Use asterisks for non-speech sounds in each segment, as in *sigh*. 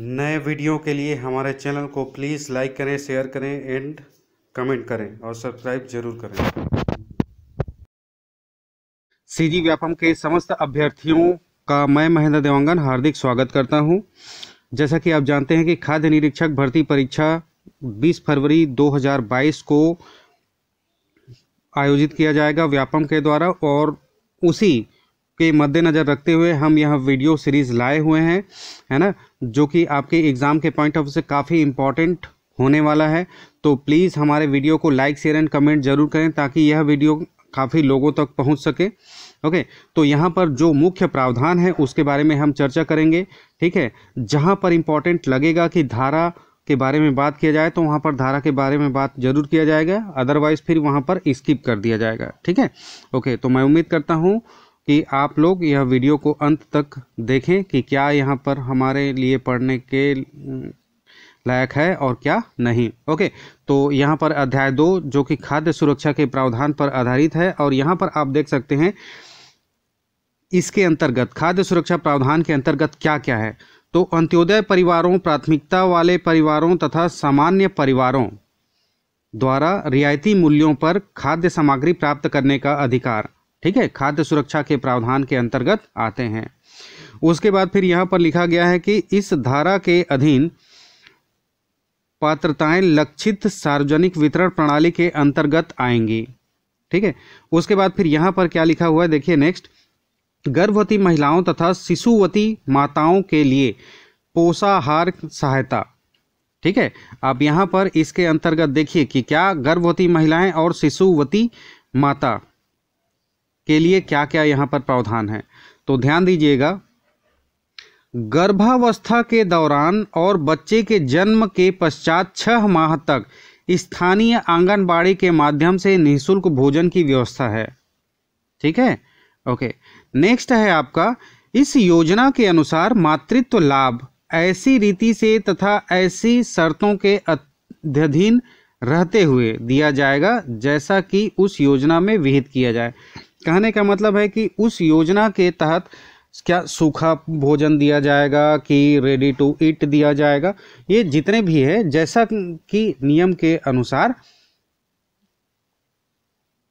नए वीडियो के लिए हमारे चैनल को प्लीज़ लाइक करें शेयर करें एंड कमेंट करें और सब्सक्राइब जरूर करें सीजी व्यापम के समस्त अभ्यर्थियों का मैं महेंद्र देवांगन हार्दिक स्वागत करता हूं। जैसा कि आप जानते हैं कि खाद्य निरीक्षक भर्ती परीक्षा 20 फरवरी 2022 को आयोजित किया जाएगा व्यापम के द्वारा और उसी के मद्देनज़र रखते हुए हम यह वीडियो सीरीज़ लाए हुए हैं है ना जो कि आपके एग्ज़ाम के पॉइंट ऑफ व्यू से काफ़ी इम्पॉर्टेंट होने वाला है तो प्लीज़ हमारे वीडियो को लाइक शेयर एंड कमेंट ज़रूर करें ताकि यह वीडियो काफ़ी लोगों तक पहुंच सके ओके तो यहाँ पर जो मुख्य प्रावधान है उसके बारे में हम चर्चा करेंगे ठीक है जहाँ पर इम्पॉर्टेंट लगेगा कि धारा के बारे में बात किया जाए तो वहाँ पर धारा के बारे में बात जरूर किया जाएगा अदरवाइज़ फिर वहाँ पर स्किप कर दिया जाएगा ठीक है ओके तो मैं उम्मीद करता हूँ कि आप लोग यह वीडियो को अंत तक देखें कि क्या यहाँ पर हमारे लिए पढ़ने के लायक है और क्या नहीं ओके तो यहाँ पर अध्याय दो जो कि खाद्य सुरक्षा के प्रावधान पर आधारित है और यहाँ पर आप देख सकते हैं इसके अंतर्गत खाद्य सुरक्षा प्रावधान के अंतर्गत क्या क्या है तो अंत्योदय परिवारों प्राथमिकता वाले परिवारों तथा सामान्य परिवारों द्वारा रियायती मूल्यों पर खाद्य सामग्री प्राप्त करने का अधिकार ठीक है खाद्य सुरक्षा के प्रावधान के अंतर्गत आते हैं उसके बाद फिर यहाँ पर लिखा गया है कि इस धारा के अधीन पात्रताएं लक्षित सार्वजनिक वितरण प्रणाली के अंतर्गत आएंगी ठीक है उसके बाद फिर यहाँ पर क्या लिखा हुआ है देखिए नेक्स्ट गर्भवती महिलाओं तथा शिशुवती माताओं के लिए पोषाहार सहायता ठीक है अब यहाँ पर इसके अंतर्गत देखिए कि क्या गर्भवती महिलाएं और शिशुवती माता के लिए क्या क्या यहाँ पर प्रावधान है तो ध्यान दीजिएगा गर्भावस्था के दौरान और बच्चे के जन्म के पश्चात छह माह तक स्थानीय आंगनबाड़ी के माध्यम से निःशुल्क भोजन की व्यवस्था है ठीक है ओके नेक्स्ट है आपका इस योजना के अनुसार मातृत्व लाभ ऐसी रीति से तथा ऐसी शर्तों के अध्यधीन रहते हुए दिया जाएगा जैसा कि उस योजना में विहित किया जाए कहने का मतलब है कि उस योजना के तहत क्या सूखा भोजन दिया जाएगा कि रेडी टू ईट दिया जाएगा ये जितने भी है जैसा कि नियम के अनुसार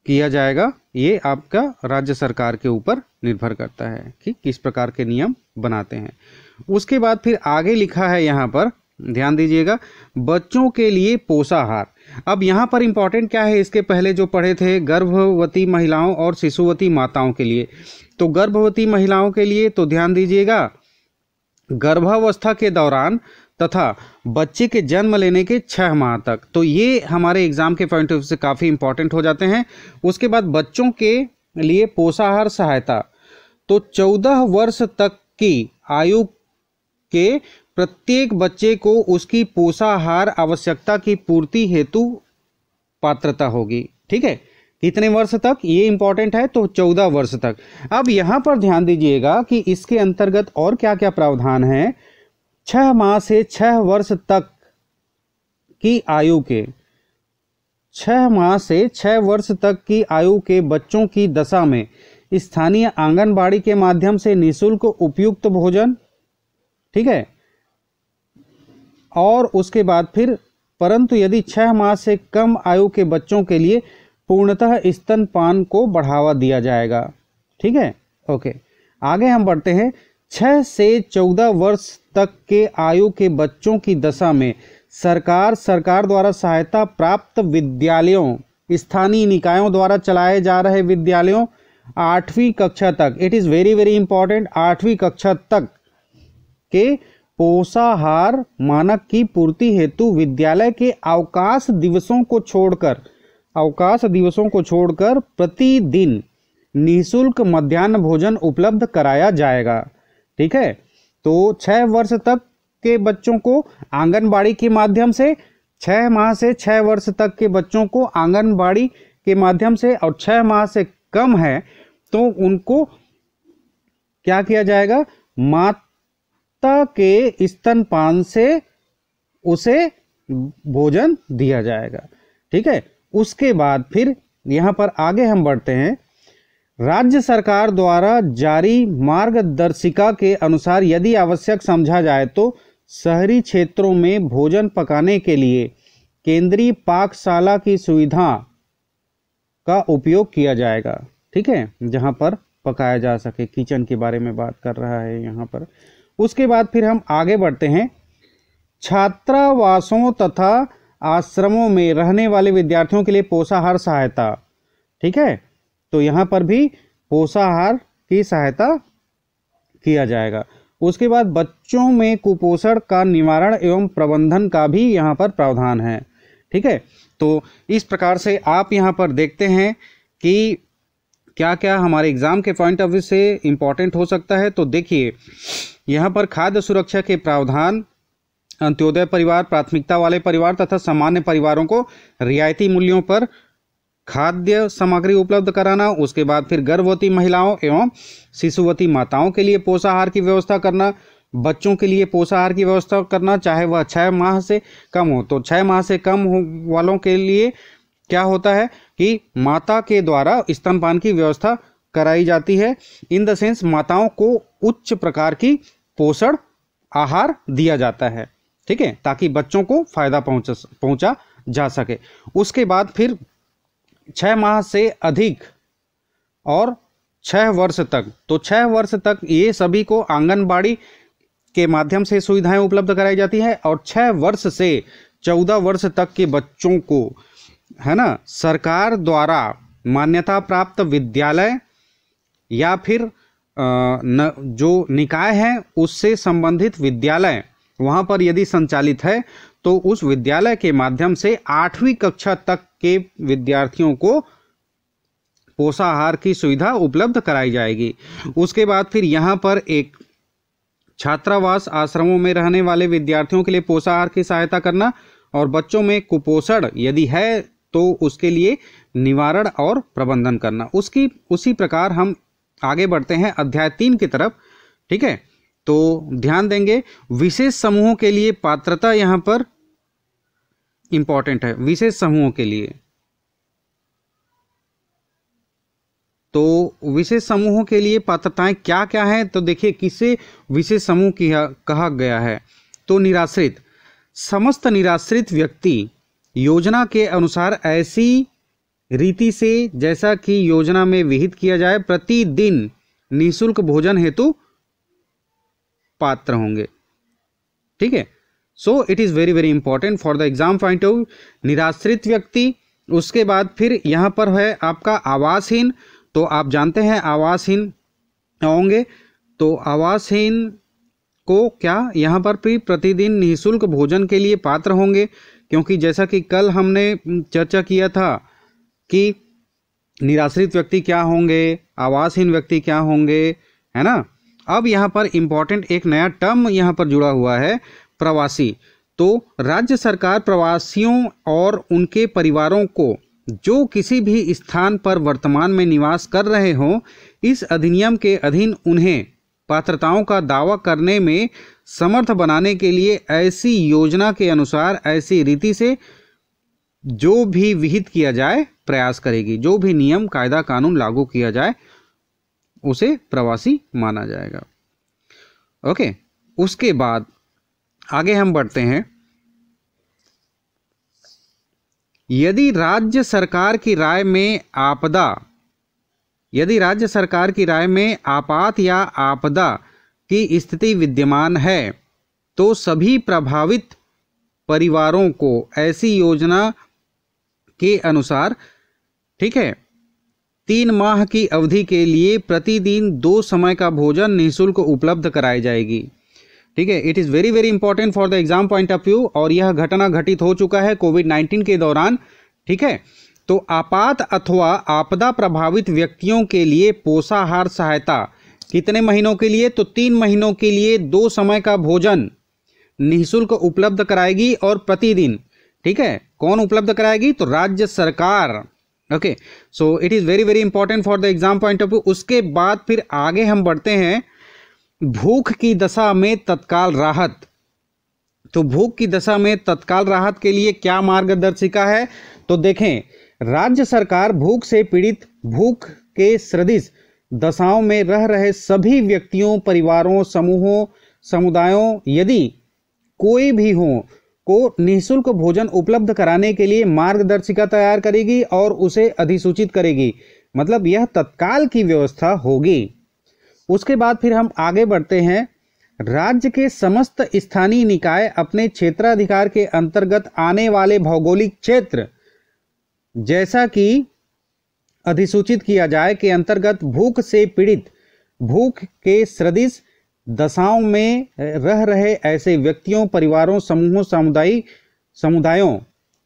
किया जाएगा ये आपका राज्य सरकार के ऊपर निर्भर करता है कि किस प्रकार के नियम बनाते हैं उसके बाद फिर आगे लिखा है यहाँ पर ध्यान दीजिएगा बच्चों के लिए पोषाहार अब यहाँ पर इम्पॉर्टेंट क्या है इसके पहले जो पढ़े थे गर्भवती महिलाओं और शिशुवती माताओं के लिए तो गर्भवती महिलाओं के लिए तो ध्यान दीजिएगा गर्भावस्था के दौरान तथा बच्चे के जन्म लेने के छः माह तक तो ये हमारे एग्ज़ाम के पॉइंट ऑफ व्यू से काफ़ी इम्पॉर्टेंट हो जाते हैं उसके बाद बच्चों के लिए पोषाहार सहायता तो चौदह वर्ष तक की आयु के प्रत्येक बच्चे को उसकी पोषाहार आवश्यकता की पूर्ति हेतु पात्रता होगी ठीक है कितने वर्ष तक ये इंपॉर्टेंट है तो चौदह वर्ष तक अब यहाँ पर ध्यान दीजिएगा कि इसके अंतर्गत और क्या क्या प्रावधान है छह माह से छह वर्ष तक की आयु के छह माह से छह वर्ष तक की आयु के बच्चों की दशा में स्थानीय आंगनबाड़ी के माध्यम से निशुल्क उपयुक्त भोजन ठीक है और उसके बाद फिर परंतु यदि छः माह से कम आयु के बच्चों के लिए पूर्णतः स्तनपान को बढ़ावा दिया जाएगा ठीक है ओके आगे हम बढ़ते हैं छः से चौदह वर्ष तक के आयु के बच्चों की दशा में सरकार सरकार द्वारा सहायता प्राप्त विद्यालयों स्थानीय निकायों द्वारा चलाए जा रहे विद्यालयों आठवीं कक्षा तक it is very very important आठवीं कक्षा तक के पोषाहार मानक की पूर्ति हेतु विद्यालय के अवकाश दिवसों को छोड़कर अवकाश दिवसों को छोड़कर प्रतिदिन निःशुल्क मध्यान्ह भोजन उपलब्ध कराया जाएगा ठीक है तो छः वर्ष तक के बच्चों को आंगनबाड़ी के माध्यम से छः माह से छः वर्ष तक के बच्चों को आंगनबाड़ी के माध्यम से और छः माह से कम है तो उनको क्या किया जाएगा मात माता के स्तनपान से उसे भोजन दिया जाएगा ठीक है उसके बाद फिर यहाँ पर आगे हम बढ़ते हैं राज्य सरकार द्वारा जारी मार्गदर्शिका के अनुसार यदि आवश्यक समझा जाए तो शहरी क्षेत्रों में भोजन पकाने के लिए केंद्रीय पाकशाला की सुविधा का उपयोग किया जाएगा ठीक है जहाँ पर पकाया जा सके किचन के बारे में बात कर रहा है यहाँ पर उसके बाद फिर हम आगे बढ़ते हैं छात्रावासों तथा आश्रमों में रहने वाले विद्यार्थियों के लिए पोषाहार सहायता ठीक है तो यहाँ पर भी पोषाहार की सहायता किया जाएगा उसके बाद बच्चों में कुपोषण का निवारण एवं प्रबंधन का भी यहाँ पर प्रावधान है ठीक है तो इस प्रकार से आप यहाँ पर देखते हैं कि क्या क्या हमारे एग्ज़ाम के पॉइंट ऑफ व्यू से इम्पॉर्टेंट हो सकता है तो देखिए यहाँ पर खाद्य सुरक्षा के प्रावधान अंत्योदय परिवार प्राथमिकता वाले परिवार तथा सामान्य परिवारों को रियायती मूल्यों पर खाद्य सामग्री उपलब्ध कराना उसके बाद फिर गर्भवती महिलाओं एवं शिशुवती माताओं के लिए पोषाहार की व्यवस्था करना बच्चों के लिए पोषाहार की व्यवस्था करना चाहे वह छः माह से कम हो तो छः माह से कम हो वालों के लिए क्या होता है कि माता के द्वारा स्तनपान की व्यवस्था कराई जाती है इन द सेंस माताओं को उच्च प्रकार की पोषण आहार दिया जाता है ठीक है ताकि बच्चों को फायदा पहुंचा पहुंचा जा सके उसके बाद फिर छः माह से अधिक और छः वर्ष तक तो छः वर्ष तक ये सभी को आंगनबाड़ी के माध्यम से सुविधाएं उपलब्ध कराई जाती है और छः वर्ष से चौदह वर्ष तक के बच्चों को है ना सरकार द्वारा मान्यता प्राप्त विद्यालय या फिर न, जो निकाय है उससे संबंधित विद्यालय वहाँ पर यदि संचालित है तो उस विद्यालय के माध्यम से आठवीं कक्षा तक के विद्यार्थियों को पोषाहार की सुविधा उपलब्ध कराई जाएगी उसके बाद फिर यहाँ पर एक छात्रावास आश्रमों में रहने वाले विद्यार्थियों के लिए पोषाहार की सहायता करना और बच्चों में कुपोषण यदि है तो उसके लिए निवारण और प्रबंधन करना उसकी उसी प्रकार हम आगे बढ़ते हैं अध्याय तीन की तरफ ठीक है तो ध्यान देंगे विशेष समूहों के लिए पात्रता यहां पर इंपॉर्टेंट है विशेष समूहों के लिए तो विशेष समूहों के लिए पात्रताएं क्या क्या हैं तो देखिए किसे विशेष समूह की कहा गया है तो निराश्रित समस्त निराश्रित व्यक्ति योजना के अनुसार ऐसी रीति से जैसा कि योजना में विहित किया जाए प्रतिदिन निःशुल्क भोजन हेतु पात्र होंगे ठीक है so it is very very important for the exam point of निराश्रित व्यक्ति उसके बाद फिर यहाँ पर है आपका आवासहीन तो आप जानते हैं आवासहीन होंगे तो आवासहीन को क्या यहाँ पर भी प्रतिदिन निःशुल्क भोजन के लिए पात्र होंगे क्योंकि जैसा कि कल हमने चर्चा किया था कि निराश्रित व्यक्ति क्या होंगे आवासहीन व्यक्ति क्या होंगे है ना अब यहाँ पर इम्पॉर्टेंट एक नया टर्म यहाँ पर जुड़ा हुआ है प्रवासी तो राज्य सरकार प्रवासियों और उनके परिवारों को जो किसी भी स्थान पर वर्तमान में निवास कर रहे हों इस अधिनियम के अधीन उन्हें पात्रताओं का दावा करने में समर्थ बनाने के लिए ऐसी योजना के अनुसार ऐसी रीति से जो भी विहित किया जाए प्रयास करेगी जो भी नियम कायदा कानून लागू किया जाए उसे प्रवासी माना जाएगा ओके उसके बाद आगे हम बढ़ते हैं यदि राज्य सरकार की राय में आपदा यदि राज्य सरकार की राय में आपात या आपदा की स्थिति विद्यमान है तो सभी प्रभावित परिवारों को ऐसी योजना के अनुसार ठीक है तीन माह की अवधि के लिए प्रतिदिन दो समय का भोजन निःशुल्क उपलब्ध कराई जाएगी ठीक है it is very very important for the exam point of view और यह घटना घटित हो चुका है कोविड नाइन्टीन के दौरान ठीक है तो आपात अथवा आपदा प्रभावित व्यक्तियों के लिए पोषाहार सहायता कितने महीनों के लिए तो तीन महीनों के लिए दो समय का भोजन निःशुल्क उपलब्ध कराएगी और प्रतिदिन ठीक है कौन उपलब्ध कराएगी तो राज्य सरकार okay so it is very very important for the exam point of view उसके बाद फिर आगे हम बढ़ते हैं भूख की दशा में तत्काल राहत तो भूख की दशा में तत्काल राहत के लिए क्या मार्गदर्शिका है तो देखें राज्य सरकार भूख से पीड़ित भूख के सदृश दशाओं में रह रहे सभी व्यक्तियों परिवारों समूहों समुदायों यदि कोई भी हो को निःशुल्क भोजन उपलब्ध कराने के लिए मार्गदर्शिका तैयार करेगी और उसे अधिसूचित करेगी मतलब यह तत्काल की व्यवस्था होगी उसके बाद फिर हम आगे बढ़ते हैं राज्य के समस्त स्थानीय निकाय अपने क्षेत्राधिकार के अंतर्गत आने वाले भौगोलिक क्षेत्र जैसा कि अधिसूचित किया जाए के अंतर्गत भूख से पीड़ित भूख के सदृश दशाओं में रह रहे ऐसे व्यक्तियों परिवारों समूहों सामुदायिक समुदायों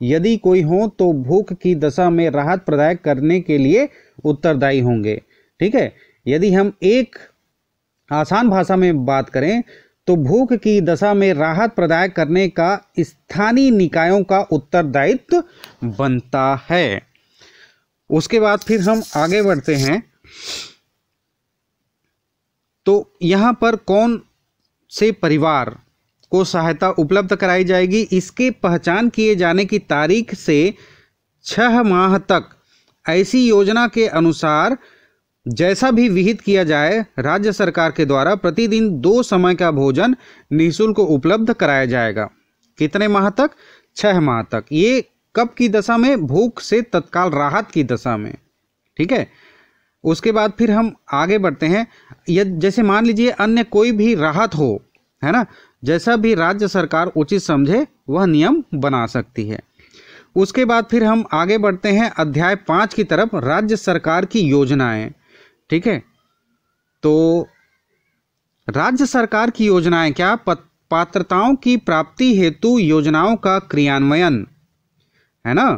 यदि कोई हो तो भूख की दशा में राहत प्रदाय करने के लिए उत्तरदायी होंगे ठीक है यदि हम एक आसान भाषा में बात करें तो भूख की दशा में राहत प्रदाय करने का स्थानीय निकायों का उत्तरदायित्व बनता है उसके बाद फिर हम आगे बढ़ते हैं तो यहाँ पर कौन से परिवार को सहायता उपलब्ध कराई जाएगी इसके पहचान किए जाने की तारीख से छह माह तक ऐसी योजना के अनुसार जैसा भी विहित किया जाए राज्य सरकार के द्वारा प्रतिदिन दो समय का भोजन निःशुल्क उपलब्ध कराया जाएगा कितने माह तक छह माह तक ये कब की दशा में भूख से तत्काल राहत की दशा में ठीक है उसके बाद फिर हम आगे बढ़ते हैं यदि जैसे मान लीजिए अन्य कोई भी राहत हो है ना जैसा भी राज्य सरकार उचित समझे वह नियम बना सकती है उसके बाद फिर हम आगे बढ़ते हैं अध्याय पाँच की तरफ राज्य सरकार की योजनाएं ठीक है तो राज्य सरकार की योजनाएं क्या पात्रताओं की प्राप्ति हेतु योजनाओं का क्रियान्वयन है ना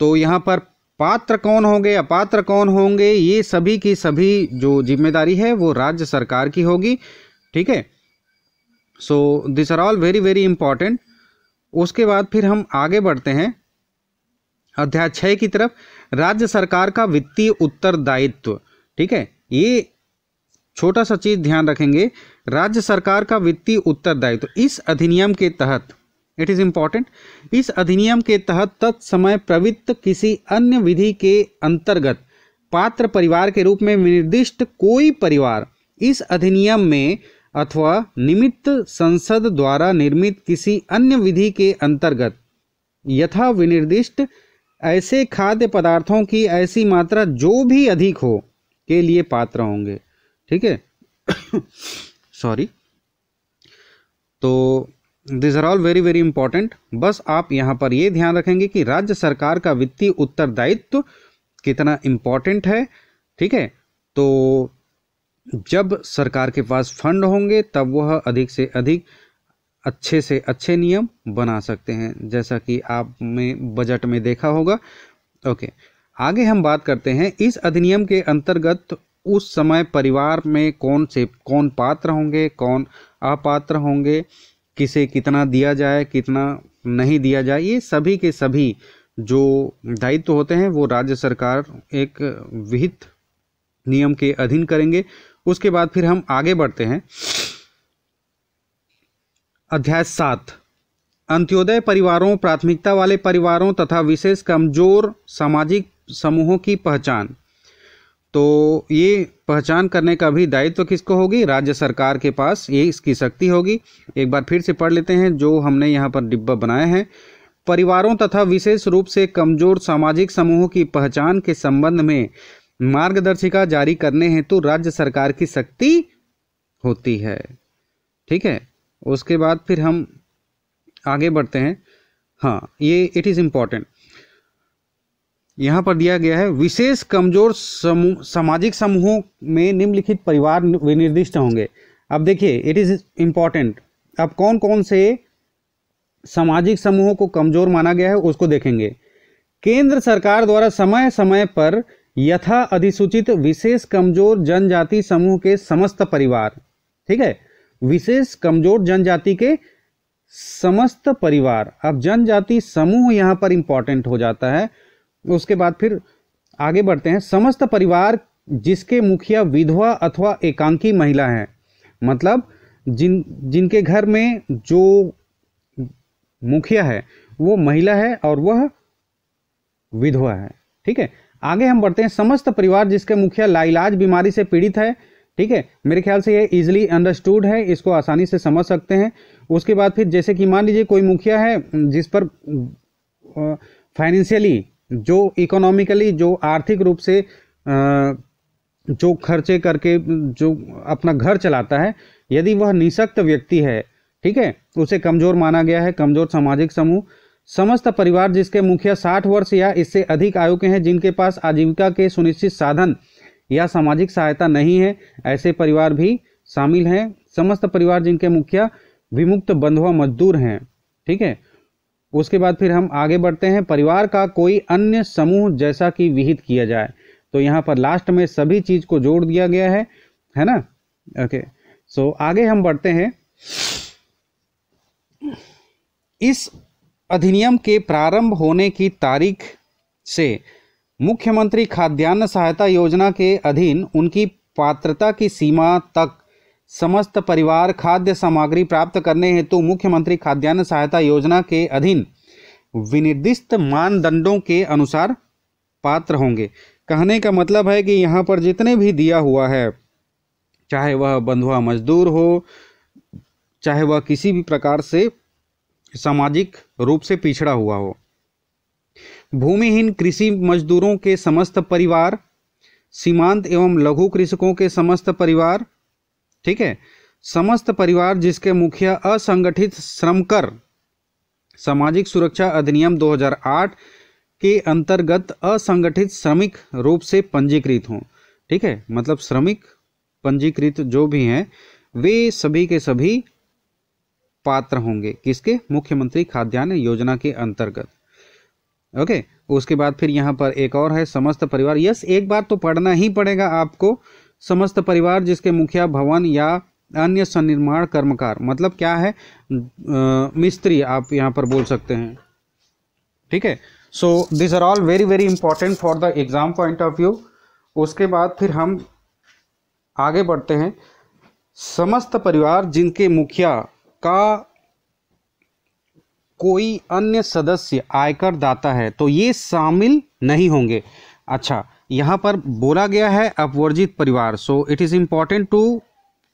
तो यहाँ पर पात्र कौन होंगे अपात्र कौन होंगे ये सभी की सभी जो जिम्मेदारी है वो राज्य सरकार की होगी ठीक है so this are all very very important उसके बाद फिर हम आगे बढ़ते हैं अध्याय छः की तरफ राज्य सरकार का वित्तीय उत्तरदायित्व ठीक है ये छोटा सा चीज़ ध्यान रखेंगे राज्य सरकार का वित्तीय उत्तरदायित्व इस अधिनियम के तहत इट इज़ इम्पॉर्टेंट इस अधिनियम के तहत तत्समय प्रवृत्त किसी अन्य विधि के अंतर्गत पात्र परिवार के रूप में निर्दिष्ट कोई परिवार इस अधिनियम में अथवा निमित्त संसद द्वारा निर्मित किसी अन्य विधि के अंतर्गत यथा विनिर्दिष्ट ऐसे खाद्य पदार्थों की ऐसी मात्रा जो भी अधिक हो के लिए पात्र होंगे ठीक है सॉरी *coughs* तो these are all very very important बस आप यहाँ पर ये ध्यान रखेंगे कि राज्य सरकार का वित्तीय उत्तरदायित्व कितना इम्पॉर्टेंट है ठीक है तो जब सरकार के पास फंड होंगे तब वह अधिक से अधिक अच्छे से अच्छे नियम बना सकते हैं जैसा कि आपने बजट में देखा होगा ओके आगे हम बात करते हैं इस अधिनियम के अंतर्गत उस समय परिवार में कौन से कौन पात्र होंगे कौन अपात्र होंगे किसे कितना दिया जाए कितना नहीं दिया जाए ये सभी के सभी जो दायित्व तो होते हैं वो राज्य सरकार एक विहित नियम के अधीन करेंगे उसके बाद फिर हम आगे बढ़ते हैं अध्याय सात अंत्योदय परिवारों प्राथमिकता वाले परिवारों तथा विशेष कमजोर सामाजिक समूहों की पहचान तो ये पहचान करने का भी दायित्व तो किसको होगी राज्य सरकार के पास ये इसकी शक्ति होगी एक बार फिर से पढ़ लेते हैं जो हमने यहाँ पर डिब्बा बनाए हैं परिवारों तथा विशेष रूप से कमजोर सामाजिक समूहों की पहचान के संबंध में मार्गदर्शिका जारी करने हेतु तो राज्य सरकार की शक्ति होती है ठीक है उसके बाद फिर हम आगे बढ़ते हैं हाँ ये इट इज़ इम्पॉर्टेंट यहाँ पर दिया गया है विशेष कमजोर समूह सामाजिक समूहों में निम्नलिखित परिवार विनिर्दिष्ट होंगे अब देखिए इट इज़ इम्पॉर्टेंट अब कौन कौन से सामाजिक समूहों को कमजोर माना गया है उसको देखेंगे केंद्र सरकार द्वारा समय समय पर यथा अधिसूचित विशेष कमजोर जनजाति समूह के समस्त परिवार ठीक है विशेष कमजोर जनजाति के समस्त परिवार अब जनजाति समूह यहाँ पर इंपॉर्टेंट हो जाता है उसके बाद फिर आगे बढ़ते हैं समस्त परिवार जिसके मुखिया विधवा अथवा एकांकी महिला हैं मतलब जिन जिनके घर में जो मुखिया है वो महिला है और वह विधवा है ठीक है आगे हम बढ़ते हैं समस्त परिवार जिसके मुखिया लाइलाज बीमारी से पीड़ित है ठीक है मेरे ख्याल से ये इजिली अंडरस्टूड है इसको आसानी से समझ सकते हैं उसके बाद फिर जैसे कि मान लीजिए कोई मुखिया है जिस पर फाइनेंशियली जो इकोनॉमिकली जो आर्थिक रूप से जो खर्चे करके जो अपना घर चलाता है यदि वह निशक्त व्यक्ति है ठीक है उसे कमजोर माना गया है कमजोर सामाजिक समूह समस्त परिवार जिसके मुखिया साठ वर्ष या इससे अधिक आयु के हैं जिनके पास आजीविका के सुनिश्चित साधन या सामाजिक सहायता नहीं है ऐसे परिवार भी शामिल हैं समस्त परिवार जिनके मुखिया विमुक्त बंधुआ मजदूर हैं ठीक है उसके बाद फिर हम आगे बढ़ते हैं परिवार का कोई अन्य समूह जैसा कि विहित किया जाए तो यहाँ पर लास्ट में सभी चीज़ को जोड़ दिया गया है है ना ओके सो आगे हम बढ़ते हैं इस अधिनियम के प्रारंभ होने की तारीख से मुख्यमंत्री खाद्यान्न सहायता योजना के अधीन उनकी पात्रता की सीमा तक समस्त परिवार खाद्य सामग्री प्राप्त करने हेतु मुख्यमंत्री खाद्यान्न सहायता योजना के अधीन विनिर्दिष्ट मानदंडों के अनुसार पात्र होंगे कहने का मतलब है कि यहाँ पर जितने भी दिया हुआ है चाहे वह बंधुआ मजदूर हो चाहे वह किसी भी प्रकार से सामाजिक रूप से पिछड़ा हुआ हो भूमिहीन कृषि मजदूरों के समस्त परिवार सीमांत एवं लघु कृषकों के समस्त परिवार ठीक है समस्त परिवार जिसके मुखिया असंगठित श्रमकर सामाजिक सुरक्षा अधिनियम 2008 के अंतर्गत असंगठित श्रमिक रूप से पंजीकृत हों ठीक है मतलब श्रमिक पंजीकृत जो भी हैं वे सभी के सभी पात्र होंगे किसके मुख्यमंत्री खाद्यान्न योजना के अंतर्गत ओके उसके बाद फिर यहां पर एक और है समस्त परिवार यस एक बार तो पढ़ना ही पड़ेगा आपको समस्त परिवार जिसके मुखिया भवन या अन्य सन्निर्माण कर्मकार मतलब क्या है मिस्त्री आप यहाँ पर बोल सकते हैं ठीक है so this are all very very important for the exam point of view उसके बाद फिर हम आगे बढ़ते हैं समस्त परिवार जिनके मुखिया का कोई अन्य सदस्य आयकर दाता है तो ये शामिल नहीं होंगे अच्छा यहाँ पर बोला गया है अपवर्जित परिवार so it is important to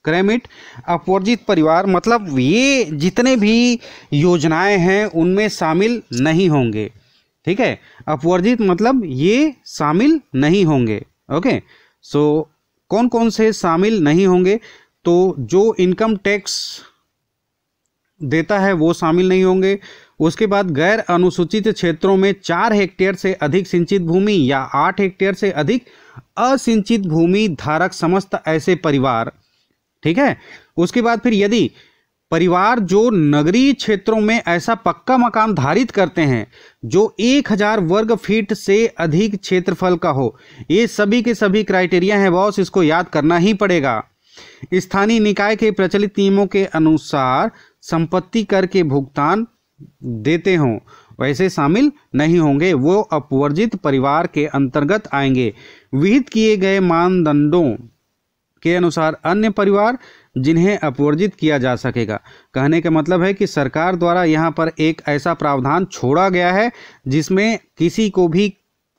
क्रेमिट अपवर्जित परिवार मतलब ये जितने भी योजनाएं हैं उनमें शामिल नहीं होंगे ठीक है अपवर्जित मतलब ये शामिल नहीं होंगे ओके सो कौन कौन से शामिल नहीं होंगे तो जो इनकम टैक्स देता है वो शामिल नहीं होंगे उसके बाद गैर अनुसूचित क्षेत्रों में चार हेक्टेयर से अधिक सिंचित भूमि या आठ हेक्टेयर से अधिक असिंचित भूमि धारक समस्त ऐसे परिवार ठीक है उसके बाद फिर यदि परिवार जो नगरीय क्षेत्रों में ऐसा पक्का मकान धारित करते हैं जो 1000 वर्ग फीट से अधिक क्षेत्रफल का हो ये सभी के सभी क्राइटेरिया हैं बॉस इसको याद करना ही पड़ेगा स्थानीय निकाय के प्रचलित नियमों के अनुसार संपत्ति कर के भुगतान देते हों वैसे शामिल नहीं होंगे वो अपवर्जित परिवार के अंतर्गत आएंगे विहित किए गए मानदंडों के अनुसार अन्य परिवार जिन्हें अपवर्जित किया जा सकेगा कहने का मतलब है कि सरकार द्वारा यहाँ पर एक ऐसा प्रावधान छोड़ा गया है जिसमें किसी को भी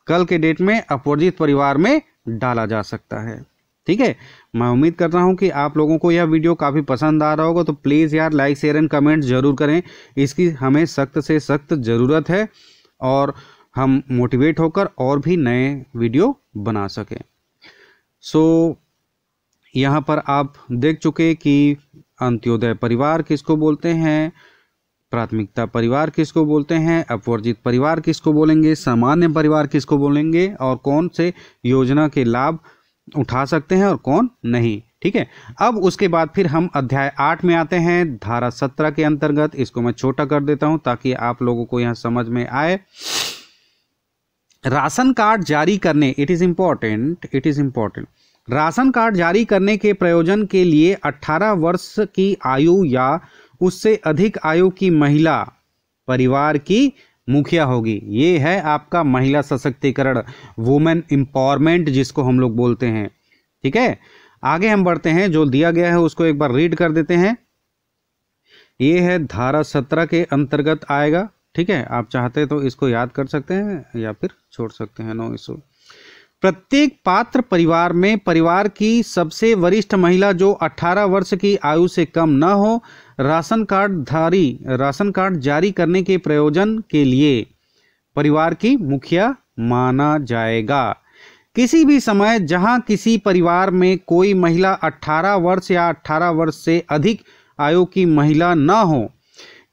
कल के डेट में अपवर्जित परिवार में डाला जा सकता है ठीक है मैं उम्मीद करता हूँ कि आप लोगों को यह वीडियो काफ़ी पसंद आ रहा होगा तो प्लीज़ यार लाइक शेयर एंड कमेंट जरूर करें इसकी हमें सख्त से सख्त ज़रूरत है और हम मोटिवेट होकर और भी नए वीडियो बना सकें सो so, यहाँ पर आप देख चुके कि अंत्योदय परिवार किसको बोलते हैं प्राथमिकता परिवार किसको बोलते हैं अपवर्जित परिवार किसको बोलेंगे सामान्य परिवार किसको बोलेंगे और कौन से योजना के लाभ उठा सकते हैं और कौन नहीं ठीक है अब उसके बाद फिर हम अध्याय आठ में आते हैं धारा सत्रह के अंतर्गत इसको मैं छोटा कर देता हूं ताकि आप लोगों को यहां समझ में आए राशन कार्ड जारी करने it is important it is important ration card जारी करने के प्रयोजन के लिए 18 वर्ष की आयु या उससे अधिक आयु की महिला परिवार की मुखिया होगी ये है आपका महिला सशक्तिकरण वुमेन एम्पावरमेंट जिसको हम लोग बोलते हैं ठीक है आगे हम बढ़ते हैं जो दिया गया है उसको एक बार रीड कर देते हैं ये है धारा सत्रह के अंतर्गत आएगा ठीक है आप चाहते तो इसको याद कर सकते हैं या फिर छोड़ सकते हैं नो इशू प्रत्येक पात्र परिवार में परिवार की सबसे वरिष्ठ महिला जो 18 वर्ष की आयु से कम न हो राशन कार्ड धारी राशन कार्ड जारी करने के प्रयोजन के लिए परिवार की मुखिया माना जाएगा किसी भी समय जहां किसी परिवार में कोई महिला 18 वर्ष या 18 वर्ष से अधिक आयु की महिला न हो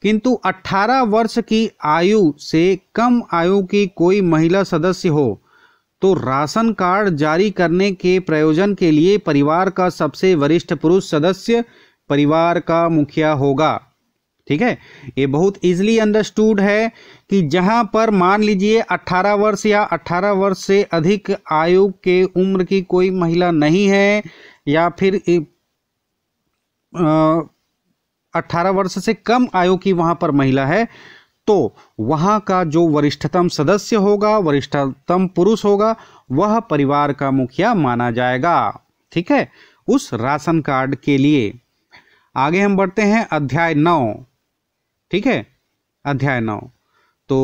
किंतु 18 वर्ष की आयु से कम आयु की कोई महिला सदस्य हो तो राशन कार्ड जारी करने के प्रयोजन के लिए परिवार का सबसे वरिष्ठ पुरुष सदस्य परिवार का मुखिया होगा ठीक है ये बहुत इजीली अंडरस्टूड है कि जहां पर मान लीजिए 18 वर्ष या 18 वर्ष से अधिक आयु के उम्र की कोई महिला नहीं है या फिर 18 वर्ष से कम आयु की वहां पर महिला है तो वहाँ का जो वरिष्ठतम सदस्य होगा वरिष्ठतम पुरुष होगा वह परिवार का मुखिया माना जाएगा ठीक है उस राशन कार्ड के लिए आगे हम बढ़ते हैं अध्याय नौ ठीक है अध्याय नौ तो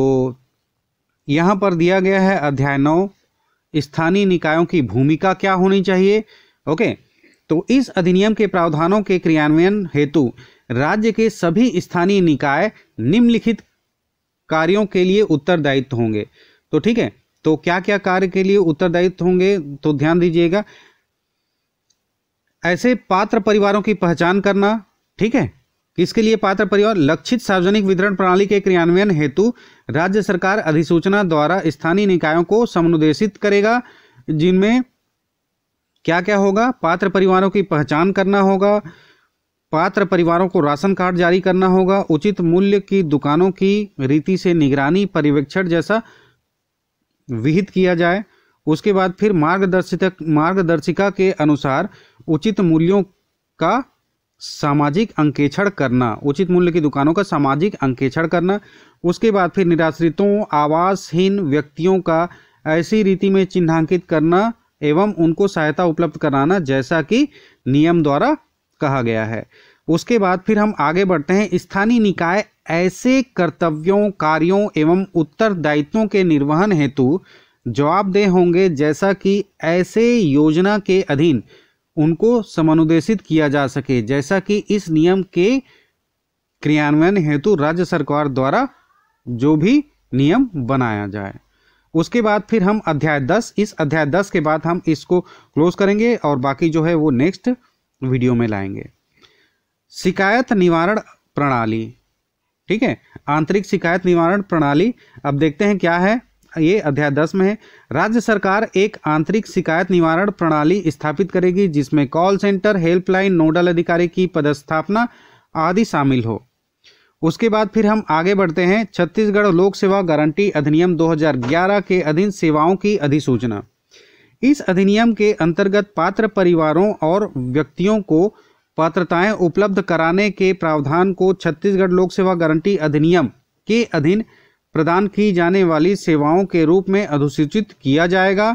यहाँ पर दिया गया है अध्याय नौ स्थानीय निकायों की भूमिका क्या होनी चाहिए ओके तो इस अधिनियम के प्रावधानों के क्रियान्वयन हेतु राज्य के सभी स्थानीय निकाय निम्नलिखित कार्यों के लिए उत्तरदायित्व होंगे तो ठीक है तो क्या क्या कार्य के लिए उत्तरदायित्व होंगे तो ध्यान दीजिएगा ऐसे पात्र परिवारों की पहचान करना ठीक है किसके लिए पात्र परिवार लक्षित सार्वजनिक वितरण प्रणाली के क्रियान्वयन हेतु राज्य सरकार अधिसूचना द्वारा स्थानीय निकायों को समनुदेशित करेगा जिनमें क्या क्या होगा पात्र परिवारों की पहचान करना होगा पात्र परिवारों को राशन कार्ड जारी करना होगा उचित मूल्य की दुकानों की रीति से निगरानी पर्यवेक्षण जैसा विहित किया जाए उसके बाद फिर मार्गदर्शक मार्गदर्शिका के अनुसार उचित मूल्यों का सामाजिक अंकेक्षण करना उचित मूल्य की दुकानों का सामाजिक अंकेक्षण करना उसके बाद फिर निराश्रितों आवासहीन व्यक्तियों का ऐसी रीति में चिन्हांकित करना एवं उनको सहायता उपलब्ध कराना जैसा कि नियम द्वारा कहा गया है उसके बाद फिर हम आगे बढ़ते हैं स्थानीय निकाय ऐसे कर्तव्यों कार्यों एवं उत्तरदायित्वों के निर्वहन हेतु जवाबदेह होंगे जैसा कि ऐसे योजना के अधीन उनको समनुदेशित किया जा सके जैसा कि इस नियम के क्रियान्वयन हेतु राज्य सरकार द्वारा जो भी नियम बनाया जाए उसके बाद फिर हम अध्याय दस इस अध्याय दस के बाद हम इसको क्लोज करेंगे और बाकी जो है वो नेक्स्ट वीडियो में लाएंगे शिकायत निवारण प्रणाली ठीक है आंतरिक शिकायत निवारण प्रणाली अब देखते हैं क्या है ये अध्याय दस में है राज्य सरकार एक आंतरिक शिकायत निवारण प्रणाली स्थापित करेगी जिसमें कॉल सेंटर हेल्पलाइन नोडल अधिकारी की पदस्थापना आदि शामिल हो उसके बाद फिर हम आगे बढ़ते हैं छत्तीसगढ़ लोक सेवा गारंटी अधिनियम 2011 के अधीन सेवाओं की अधिसूचना इस अधिनियम के अंतर्गत पात्र परिवारों और व्यक्तियों को पात्रताएं उपलब्ध कराने के प्रावधान को छत्तीसगढ़ लोक सेवा गारंटी अधिनियम के अधीन प्रदान की जाने वाली सेवाओं के रूप में अधिसूचित किया जाएगा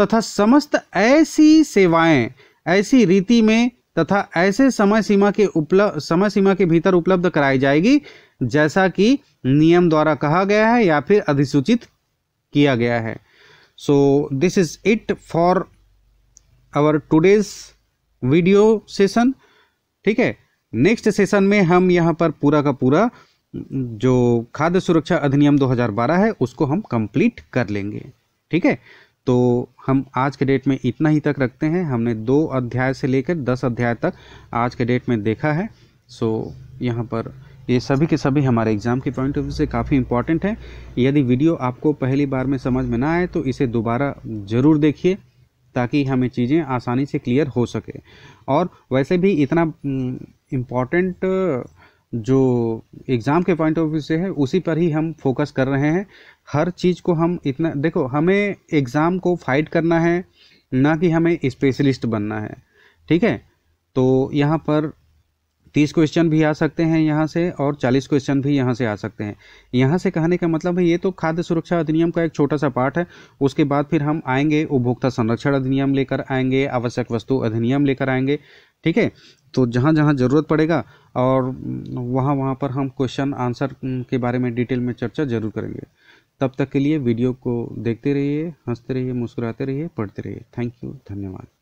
तथा समस्त ऐसी सेवाएं ऐसी रीति में तथा ऐसे समय सीमा के उपलब्ध समय सीमा के भीतर उपलब्ध कराई जाएगी जैसा कि नियम द्वारा कहा गया है या फिर अधिसूचित किया गया है so this is it for our today's video session ठीक है नेक्स्ट session में हम यहाँ पर पूरा का पूरा जो खाद्य सुरक्षा अधिनियम 2012 है उसको हम कंप्लीट कर लेंगे ठीक है तो हम आज के डेट में इतना ही तक रखते हैं हमने दो अध्याय से लेकर दस अध्याय तक आज के डेट में देखा है सो यहाँ पर ये सभी के सभी हमारे एग्ज़ाम के पॉइंट ऑफ व्यू से काफ़ी इंपॉर्टेंट है यदि वीडियो आपको पहली बार में समझ में ना आए तो इसे दोबारा ज़रूर देखिए ताकि हमें चीज़ें आसानी से क्लियर हो सके और वैसे भी इतना इम्पॉर्टेंट हम्म, जो एग्ज़ाम के पॉइंट ऑफ व्यू से है उसी पर ही हम फोकस कर रहे हैं हर चीज़ को हम इतना देखो हमें एग्ज़ाम को फाइट करना है ना कि हमें स्पेशलिस्ट बनना है ठीक है तो यहाँ पर तीस क्वेश्चन भी आ सकते हैं यहाँ से और चालीस क्वेश्चन भी यहाँ से आ सकते हैं यहाँ से कहने का मतलब है ये तो खाद्य सुरक्षा अधिनियम का एक छोटा सा पार्ट है उसके बाद फिर हम आएंगे उपभोक्ता संरक्षण अधिनियम लेकर आएंगे आवश्यक वस्तु अधिनियम लेकर आएंगे ठीक है तो जहाँ जहाँ ज़रूरत पड़ेगा और वहाँ वहाँ पर हम क्वेश्चन आंसर के बारे में डिटेल में चर्चा जरूर करेंगे तब तक के लिए वीडियो को देखते रहिए हंसते रहिए मुस्कुराते रहिए पढ़ते रहिए थैंक यू धन्यवाद